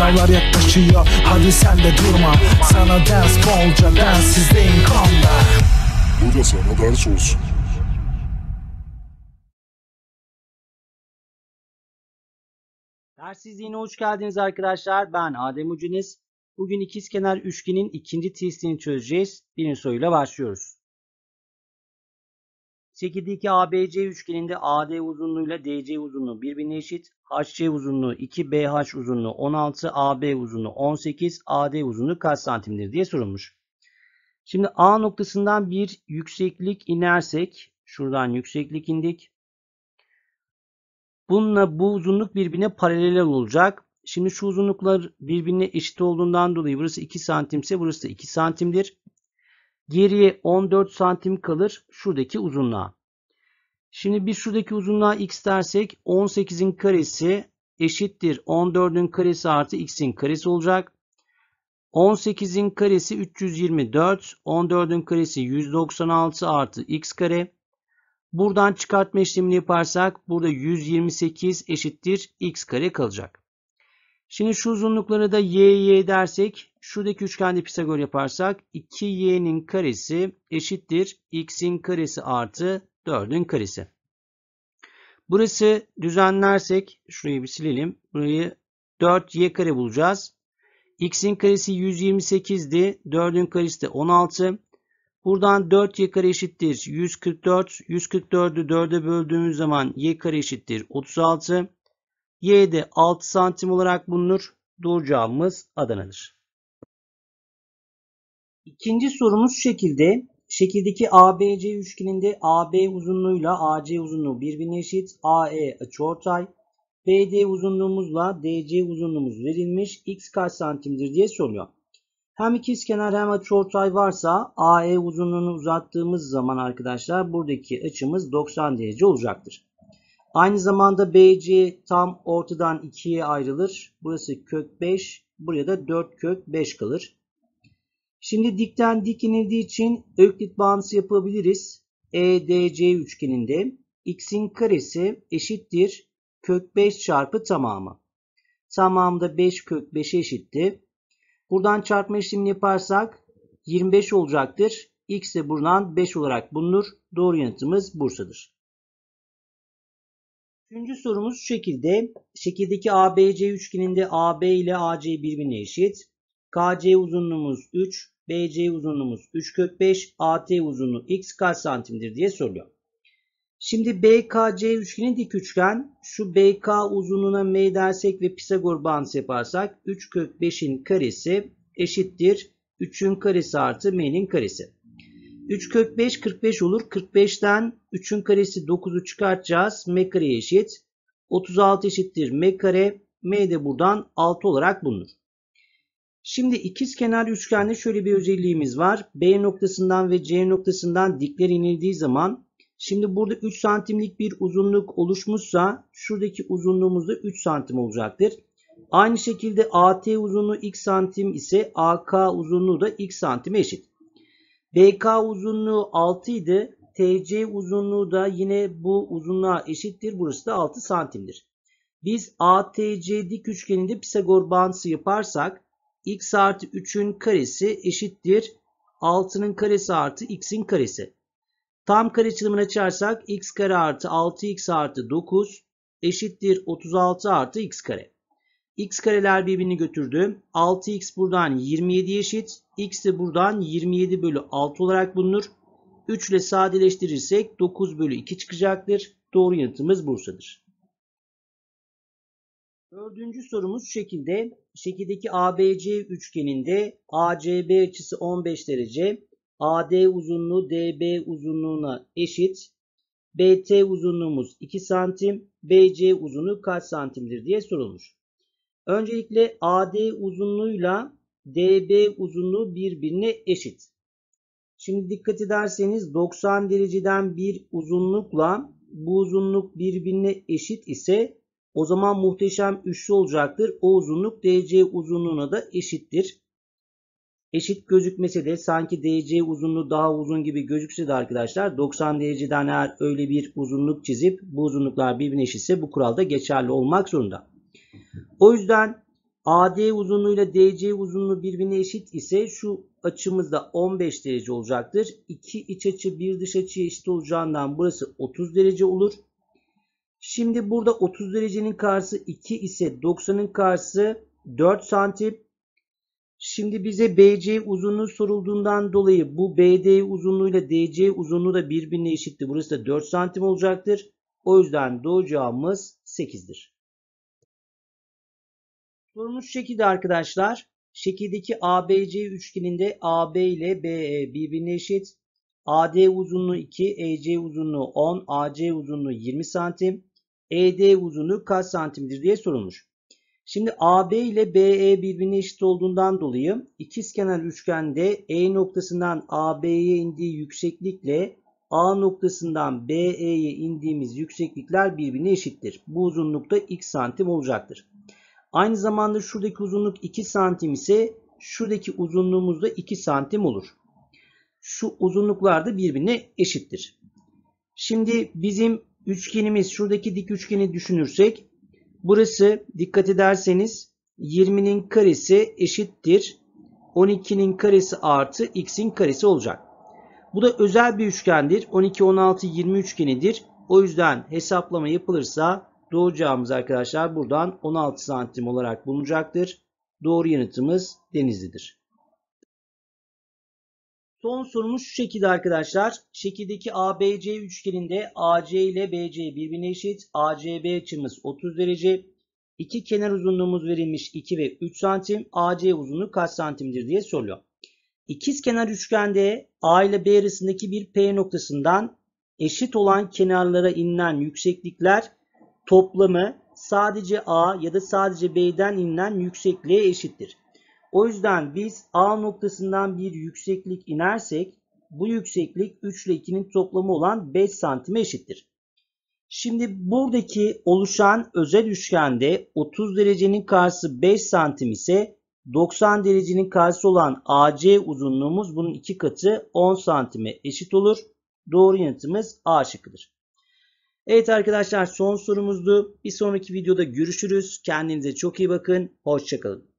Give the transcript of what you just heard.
Sınavlar yaklaşıyor hadi sen de durma Sana ders bolca densizdeyim kanla Bu da sana ders olsun Dersizliğine hoş geldiniz arkadaşlar. Ben Adem Ucuniz. Bugün ikizkenar üçgenin ikinci testini çözeceğiz. Birinci soruyla başlıyoruz. Şekildeki ABC üçgeninde AD uzunluğuyla DC uzunluğu birbirine eşit. HC uzunluğu 2BH uzunluğu 16, AB uzunluğu 18, AD uzunluğu kaç santimdir diye sorulmuş. Şimdi A noktasından bir yükseklik inersek şuradan yükseklik indik. Bununla bu uzunluk birbirine paralel olacak. Şimdi şu uzunluklar birbirine eşit olduğundan dolayı burası 2 santimse burası da 2 santimdir. Geriye 14 santim kalır şuradaki uzunluğa. Şimdi biz şuradaki uzunluğa x dersek 18'in karesi eşittir 14'ün karesi artı x'in karesi olacak. 18'in karesi 324, 14'ün karesi 196 artı x kare. Buradan çıkartma işlemini yaparsak burada 128 eşittir x kare kalacak. Şimdi şu uzunlukları da y y dersek şuradaki üçgende Pisagor yaparsak 2y'nin karesi eşittir x'in karesi artı 4'ün karesi. Burası düzenlersek şurayı bir silelim. Burayı 4y kare bulacağız. x'in karesi 128'di. 4'ün karesi de 16. Buradan 4y kare eşittir 144. 144'ü 4'e böldüğümüz zaman y kare eşittir 36. Y de 6 santim olarak bulunur. duracağımız Adana'dır. İkinci sorumuz şu şekilde şekildeki ABC üçgeninde AB uzunluğuyla AC uzunluğu birbirine eşit. AE açıortay. BD uzunluğumuzla DC uzunluğumuz verilmiş. X kaç santimdir diye soruyor. Hem ikizkenar hem açıortay varsa AE uzunluğunu uzattığımız zaman arkadaşlar buradaki açımız 90 derece olacaktır. Aynı zamanda BC tam ortadan ikiye ayrılır. Burası kök 5, buraya da 4 kök 5 kalır. Şimdi dikten dik inildiği için öklit bağıntısı yapabiliriz. EDC üçgeninde x'in karesi eşittir kök 5 çarpı tamamı. Tamamda 5 kök 5'e eşitti. Buradan çarpma işlemini yaparsak 25 olacaktır. X de buradan 5 olarak bulunur. Doğru yanıtımız Bursa'dır. Üçüncü sorumuz şu şekilde. Şekildeki ABC üçgeninde AB ile AC birbirine eşit. KC uzunluğumuz 3, BC uzunluğumuz 3 kök 5. AT uzunluğu x kaç santimdir diye soruyor. Şimdi BKC üçgeni dik üçgen. Şu BK uzunluğuna M dersek ve Pisagor bağıntısı yaparsak 3 kök 5'in karesi eşittir 3'ün karesi artı M'nin karesi. 3 kök 5 45 olur. 45'ten 3'ün karesi 9'u çıkartacağız. M kare eşit. 36 eşittir M kare. M de buradan 6 olarak bulunur. Şimdi ikiz kenar üçgende şöyle bir özelliğimiz var. B noktasından ve C noktasından dikler inildiği zaman şimdi burada 3 santimlik bir uzunluk oluşmuşsa şuradaki uzunluğumuz da 3 santim olacaktır. Aynı şekilde AT uzunluğu x santim ise AK uzunluğu da x santime eşit. BK uzunluğu 6 idi. TC uzunluğu da yine bu uzunluğa eşittir. Burası da 6 santimdir. Biz ATC dik üçgeninde Pisagor bağıntısı yaparsak x artı 3'ün karesi eşittir 6'nın karesi artı x'in karesi. Tam kare çılımını açarsak x kare artı 6x artı 9 eşittir 36 artı x kare. x kareler birbirini götürdü. 6x buradan 27 eşit. x de buradan 27 bölü 6 olarak bulunur. 3 ile sadeleştirirsek 9 bölü 2 çıkacaktır. Doğru yanıtımız Bursa'dır. Dördüncü sorumuz şu şekilde. Şekildeki ABC üçgeninde ACB açısı 15 derece. AD uzunluğu DB uzunluğuna eşit. BT uzunluğumuz 2 santim. BC uzunluğu kaç santimdir diye sorulmuş. Öncelikle AD uzunluğuyla DB uzunluğu birbirine eşit. Şimdi dikkat ederseniz 90 dereceden bir uzunlukla bu uzunluk birbirine eşit ise o zaman muhteşem üçlü olacaktır. O uzunluk DC uzunluğuna da eşittir. Eşit gözükmese de sanki DC uzunluğu daha uzun gibi gözükse de arkadaşlar 90 dereceden eğer öyle bir uzunluk çizip bu uzunluklar birbirine eşitse bu kuralda geçerli olmak zorunda. O yüzden AD uzunluğuyla DC uzunluğu birbirine eşit ise şu açımız da 15 derece olacaktır. İki iç açı bir dış açıya eşit olacağından burası 30 derece olur. Şimdi burada 30 derecenin karşısı 2 ise 90'ın karşısı 4 santim. Şimdi bize BC uzunluğu sorulduğundan dolayı bu BD uzunluğu ile DC uzunluğu da birbirine eşitti. Burası da 4 santim olacaktır. O yüzden doğru cevabımız 8'dir. Sorumuz şekilde arkadaşlar. Şekildeki ABC üçgeninde AB ile BE birbirine eşit. AD uzunluğu 2, EC uzunluğu 10, AC uzunluğu 20 santim. ED uzunluğu kaç santimdir diye sorulmuş. Şimdi AB ile BE birbirine eşit olduğundan dolayı ikizkenar üçgende E noktasından AB'ye indiği yükseklikle A noktasından BE'ye indiğimiz yükseklikler birbirine eşittir. Bu uzunlukta x santim olacaktır. Aynı zamanda şuradaki uzunluk 2 santim ise şuradaki uzunluğumuz da 2 santim olur. Şu uzunluklar da birbirine eşittir. Şimdi bizim üçgenimiz şuradaki dik üçgeni düşünürsek burası dikkat ederseniz 20'nin karesi eşittir 12'nin karesi artı x'in karesi olacak. Bu da özel bir üçgendir. 12, 16, 20 üçgenidir. O yüzden hesaplama yapılırsa doğacağımız arkadaşlar buradan 16 santim olarak bulunacaktır. Doğru yanıtımız Denizli'dir. Son sorumuz şu şekilde arkadaşlar. Şekildeki ABC üçgeninde AC ile BC birbirine eşit. ACB açımız 30 derece. İki kenar uzunluğumuz verilmiş 2 ve 3 santim. AC uzunluğu kaç santimdir diye soruyor. İkiz kenar üçgende A ile B arasındaki bir P noktasından eşit olan kenarlara inilen yükseklikler toplamı sadece A ya da sadece B'den inilen yüksekliğe eşittir. O yüzden biz A noktasından bir yükseklik inersek bu yükseklik 3 ile 2'nin toplamı olan 5 santime eşittir. Şimdi buradaki oluşan özel üçgende 30 derecenin karşısı 5 santim ise 90 derecenin karşısı olan AC uzunluğumuz bunun iki katı 10 santime eşit olur. Doğru yanıtımız A şıkkıdır. Evet arkadaşlar son sorumuzdu. Bir sonraki videoda görüşürüz. Kendinize çok iyi bakın. Hoşçakalın.